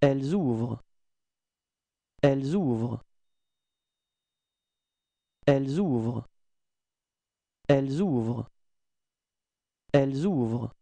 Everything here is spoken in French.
Elles ouvrent. Elles ouvrent. Elles ouvrent. Elles ouvrent. Elles ouvrent.